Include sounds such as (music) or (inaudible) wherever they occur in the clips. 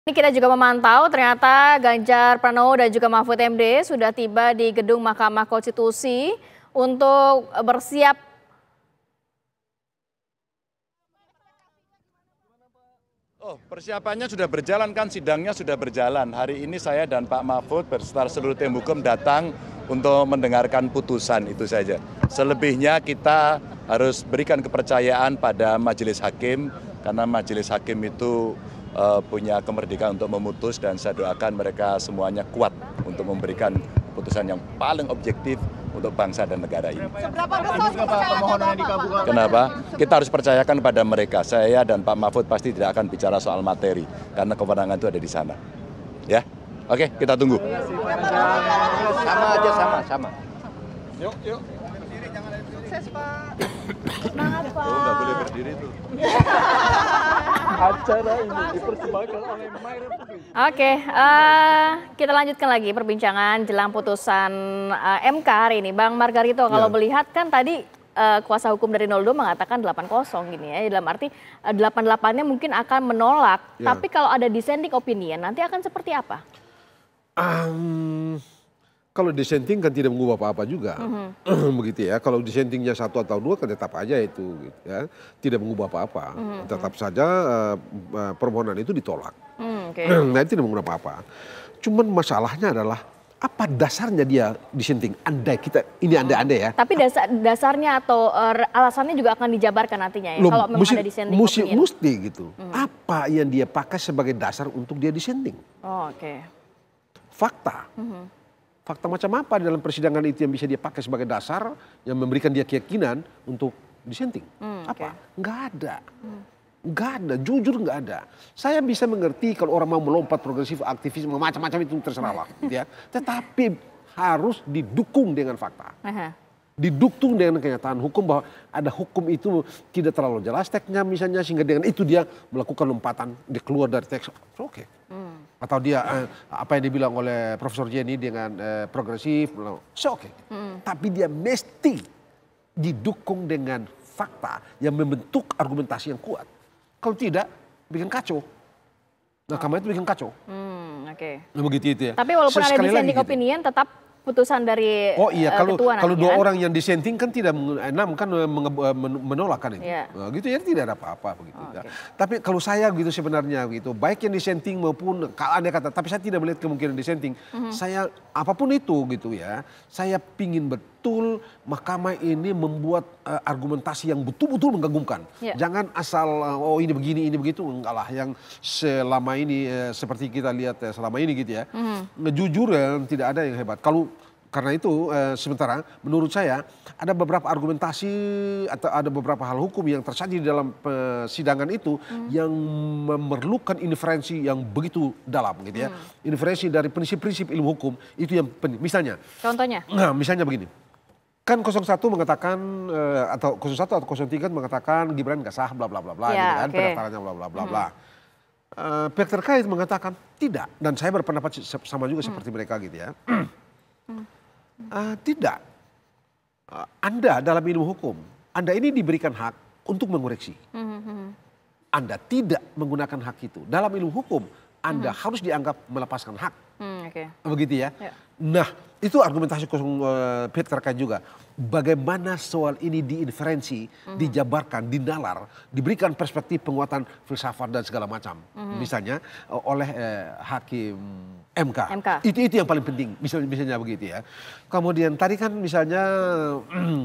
Ini kita juga memantau ternyata Ganjar Pranowo dan juga Mahfud MD sudah tiba di gedung Mahkamah Konstitusi untuk bersiap Oh, persiapannya sudah berjalan kan sidangnya sudah berjalan. Hari ini saya dan Pak Mahfud berserta seluruh tim hukum datang untuk mendengarkan putusan itu saja. Selebihnya kita harus berikan kepercayaan pada majelis hakim karena majelis hakim itu Eh, punya kemerdekaan untuk memutus dan saya doakan mereka semuanya kuat untuk memberikan keputusan yang paling objektif untuk bangsa dan negara ini. Kenapa? Kita harus percayakan pada mereka. Saya dan Pak Mahfud pasti tidak akan bicara soal materi karena kewenangan itu ada di sana. Ya. Oke, kita tunggu. Sama aja sama, sama. Yuk, yuk. Maaf Oh nggak boleh berdiri tuh. (laughs) Acara ini dipersembahkan oleh My Republic. Oke, okay, uh, eh, kita lanjutkan lagi perbincangan jelang putusan uh, eh, MK hari ini. Bang Margarito, kalau ya. melihat kan tadi uh, kuasa hukum dari 02 mengatakan 80 gini ya. Dalam arti uh, 88-nya mungkin akan menolak. Ya. Tapi kalau ada dissenting opinion nanti akan seperti apa? Um, kalau dissenting kan tidak mengubah apa-apa juga, mm-hmm. (clears throat) begitu ya. Kalau dissentingnya satu atau dua kan tetap aja itu, gitu ya. Tidak mengubah apa-apa, mm-hmm. tetap saja uh, permohonan itu ditolak. Mm, okay. (clears throat) nah itu tidak mengubah apa-apa. Cuman masalahnya adalah apa dasarnya dia disenting? Andai kita ini mm-hmm. andai-andai ya. Tapi dasar dasarnya atau uh, alasannya juga akan dijabarkan nantinya ya Loh, kalau memang mesti, ada disenting. Mesti, mesti gitu. Hmm. Apa yang dia pakai sebagai dasar untuk dia disenting? Oh, Oke. Okay. Fakta. Hmm fakta macam apa di dalam persidangan itu yang bisa dia pakai sebagai dasar yang memberikan dia keyakinan untuk disenting? Hmm, apa? Okay. ada. ada. Hmm. ada, jujur gak ada. Saya bisa mengerti kalau orang mau melompat progresif, aktivis, macam-macam itu terserah lah. Gitu ya. Tetapi harus didukung dengan fakta. didukung dengan kenyataan hukum bahwa ada hukum itu tidak terlalu jelas teksnya misalnya sehingga dengan itu dia melakukan lompatan dia keluar dari teks oke okay. hmm atau dia eh, apa yang dibilang oleh Profesor Jenny dengan eh, progresif, so oke. Okay. Mm. Tapi dia mesti didukung dengan fakta yang membentuk argumentasi yang kuat. Kalau tidak, bikin kacau. Nah, oh. itu bikin kacau. Hmm, oke. Okay. Nah, begitu itu ya. Tapi walaupun so, ada dissenting gitu. opinion, tetap putusan dari Oh iya eh, kalau ketua, kalau dua kan? orang yang disenting kan tidak eh, enam kan eh, menolak kan itu. Yeah. Iya. gitu ya tidak ada apa-apa begitu. Oh, ya. okay. Tapi kalau saya gitu sebenarnya gitu baik yang disenting maupun kalau ada kata tapi saya tidak melihat kemungkinan disenting. Mm -hmm. Saya apapun itu gitu ya. Saya pingin ber, betul mahkamah ini membuat uh, argumentasi yang betul-betul mengagumkan. Yeah. Jangan asal uh, oh ini begini ini begitu enggak lah yang selama ini uh, seperti kita lihat uh, selama ini gitu ya. Mm. Jujur uh, tidak ada yang hebat. Kalau karena itu uh, sementara menurut saya ada beberapa argumentasi atau ada beberapa hal hukum yang terjadi di dalam persidangan itu hmm. yang memerlukan inferensi yang begitu dalam gitu ya. Hmm. Inferensi dari prinsip-prinsip ilmu hukum itu yang penting. Misalnya. Contohnya? Nah, misalnya begini kan 01 mengatakan eh, atau 01 atau 03 mengatakan Gibran nggak sah bla bla bla bla ya, gitu kan okay. pendaftarannya bla bla bla bla. Hmm. Uh, pihak terkait mengatakan tidak dan saya berpendapat sama juga hmm. seperti mereka gitu ya. Hmm. Uh, tidak. Uh, anda dalam ilmu hukum, Anda ini diberikan hak untuk mengoreksi. Hmm. Anda tidak menggunakan hak itu. Dalam ilmu hukum, anda hmm. harus dianggap melepaskan hak. Hmm, okay. Begitu ya. ya. Nah, itu argumentasi kosong uh, juga. Bagaimana soal ini diinferensi, hmm. dijabarkan, dinalar, diberikan perspektif penguatan filsafat dan segala macam. Hmm. Misalnya eh, oleh uh, hakim MK. MK. Itu itu yang paling penting. Misalnya misalnya begitu ya. Kemudian tadi kan misalnya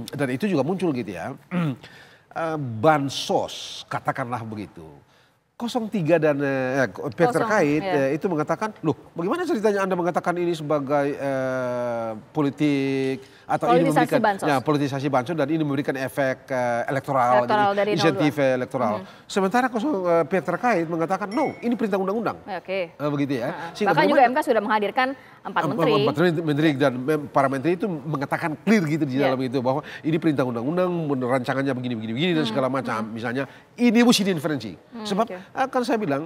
(clears throat) dan itu juga muncul gitu ya. (clears throat) bansos katakanlah begitu 03 dan eh, eh pihak terkait ya. itu mengatakan, loh bagaimana ceritanya Anda mengatakan ini sebagai eh, politik atau ini memberikan bansos. Ya, politisasi bansos dan ini memberikan efek eh, elektoral, elektoral jadi insentif elektoral. Hmm. Sementara kosong eh, pihak terkait mengatakan, no ini perintah undang-undang. Ya, oke. Okay. Eh, begitu ya. Nah, bahkan bagaimana? juga MK sudah menghadirkan empat menteri. Empat menteri dan para menteri itu mengatakan clear gitu di iya. dalam yeah. itu bahwa ini perintah undang-undang, rancangannya begini-begini begini dan hmm, segala hmm. macam. Hmm. Misalnya ini mesti diferensi. Hmm, Sebab okay. akan eh, saya bilang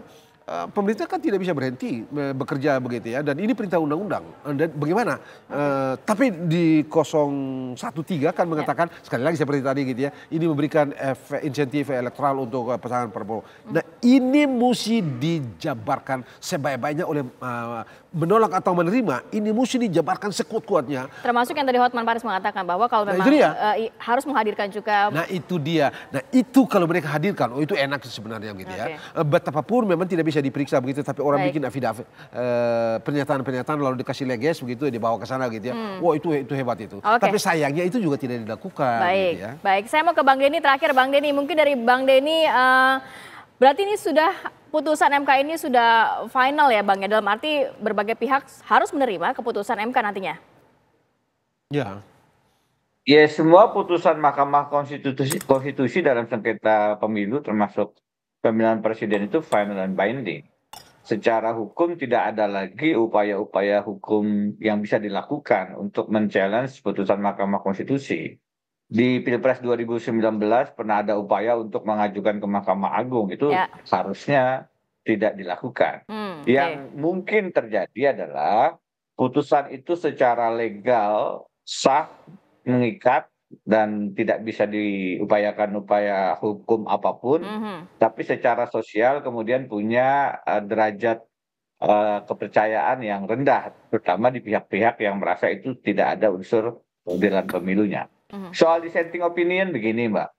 eh, pemerintah kan tidak bisa berhenti bekerja begitu ya dan ini perintah undang-undang eh, dan bagaimana okay. uh, tapi di 013 kan ya. mengatakan yeah. sekali lagi seperti tadi gitu ya ini memberikan efek insentif elektoral untuk pasangan Prabowo. Mm. Nah, ini mesti dijabarkan sebaik-baiknya oleh uh, menolak atau menerima ini mesti dijabarkan sekuat-kuatnya. Termasuk yang tadi Hotman Paris mengatakan bahwa kalau nah, memang nah, itu Uh, harus menghadirkan juga. Nah itu dia. Nah itu kalau mereka hadirkan, oh itu enak sebenarnya gitu okay. ya. Eh, betapapun memang tidak bisa diperiksa begitu, tapi orang Baik. bikin affidavit uh, pernyataan-pernyataan lalu dikasih leges begitu dibawa ke sana gitu ya. Hmm. Wah wow, itu itu hebat itu. Okay. Tapi sayangnya itu juga tidak dilakukan. Gitu baik. Gitu ya. Baik. Saya mau ke Bang Denny terakhir Bang Denny mungkin dari Bang Denny. Uh, berarti ini sudah putusan MK ini sudah final ya Bang ya? Dalam arti berbagai pihak harus menerima keputusan MK nantinya? Ya. Ya semua putusan Mahkamah Konstitusi, Konstitusi dalam sengketa pemilu termasuk pemilihan presiden itu final and binding. Secara hukum tidak ada lagi upaya-upaya hukum yang bisa dilakukan untuk men-challenge putusan Mahkamah Konstitusi di Pilpres 2019 pernah ada upaya untuk mengajukan ke Mahkamah Agung itu ya. harusnya tidak dilakukan. Hmm, okay. Yang mungkin terjadi adalah putusan itu secara legal sah mengikat dan tidak bisa diupayakan upaya hukum apapun, mm -hmm. tapi secara sosial kemudian punya uh, derajat uh, kepercayaan yang rendah, terutama di pihak-pihak yang merasa itu tidak ada unsur keadilan pemilunya. Mm-hmm. Soal dissenting opinion begini, Mbak.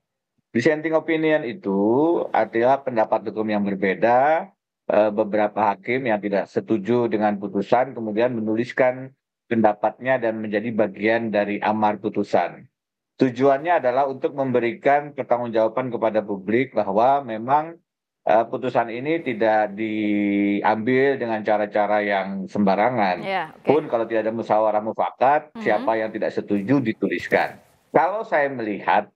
Dissenting opinion itu adalah pendapat hukum yang berbeda. Eh, beberapa hakim yang tidak setuju dengan putusan kemudian menuliskan pendapatnya dan menjadi bagian dari amar putusan. Tujuannya adalah untuk memberikan pertanggungjawaban kepada publik bahwa memang eh, putusan ini tidak diambil dengan cara-cara yang sembarangan. Yeah, okay. Pun kalau tidak ada musyawarah mufakat, mm -hmm. siapa yang tidak setuju dituliskan. Kalau saya melihat,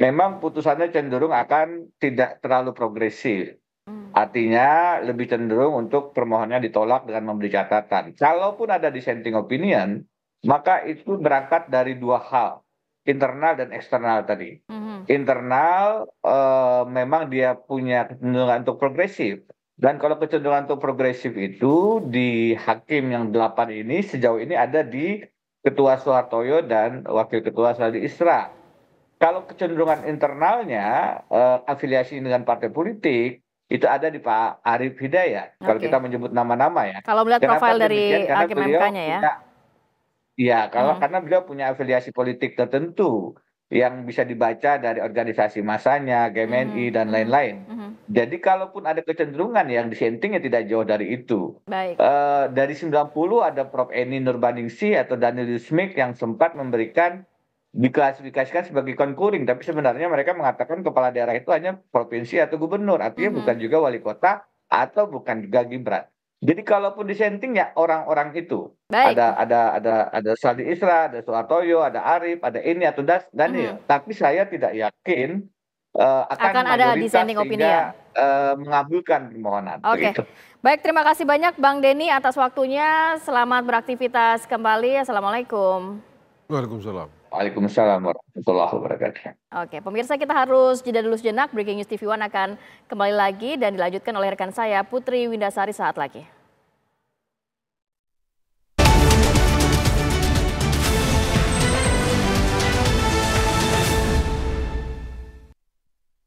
memang putusannya cenderung akan tidak terlalu progresif. Hmm. Artinya lebih cenderung untuk permohonannya ditolak dengan memberi catatan. Kalaupun ada dissenting opinion, maka itu berangkat dari dua hal, internal dan eksternal tadi. Hmm. Internal eh, memang dia punya kecenderungan untuk progresif. Dan kalau kecenderungan untuk progresif itu di hakim yang delapan ini sejauh ini ada di Ketua Soehartoyo dan Wakil Ketua Saldi Isra. Kalau kecenderungan internalnya eh, afiliasi dengan partai politik itu ada di Pak Arief Hidayat. Okay. Kalau kita menyebut nama-nama ya. Kalau melihat Kenapa profil dari hakim nya ya. Iya, kalau hmm. karena beliau punya afiliasi politik tertentu yang bisa dibaca dari organisasi masanya, GMNI hmm. dan lain-lain. Hmm. Jadi kalaupun ada kecenderungan yang disenting ya tidak jauh dari itu. Baik. E, dari 90 ada Prof. Eni Nurbaningsih atau Daniel Yusmik yang sempat memberikan diklasifikasikan sebagai konkuring, tapi sebenarnya mereka mengatakan kepala daerah itu hanya provinsi atau gubernur, artinya mm -hmm. bukan juga wali kota atau bukan juga Gibran. Jadi kalaupun disenting ya orang-orang itu. Baik. Ada ada ada ada Saldi Isra, ada Suhartoyo, ada Arif, ada ini atau das, Daniel. Mm -hmm. Tapi saya tidak yakin uh, akan, akan ada dissenting opinion Uh, mengabulkan permohonan. Oke. Okay. Baik, terima kasih banyak Bang Denny atas waktunya. Selamat beraktivitas kembali. Assalamualaikum. Waalaikumsalam. Waalaikumsalam warahmatullahi wabarakatuh. Oke, pemirsa kita harus jeda dulu sejenak. Breaking News TV One akan kembali lagi dan dilanjutkan oleh rekan saya Putri Windasari saat lagi.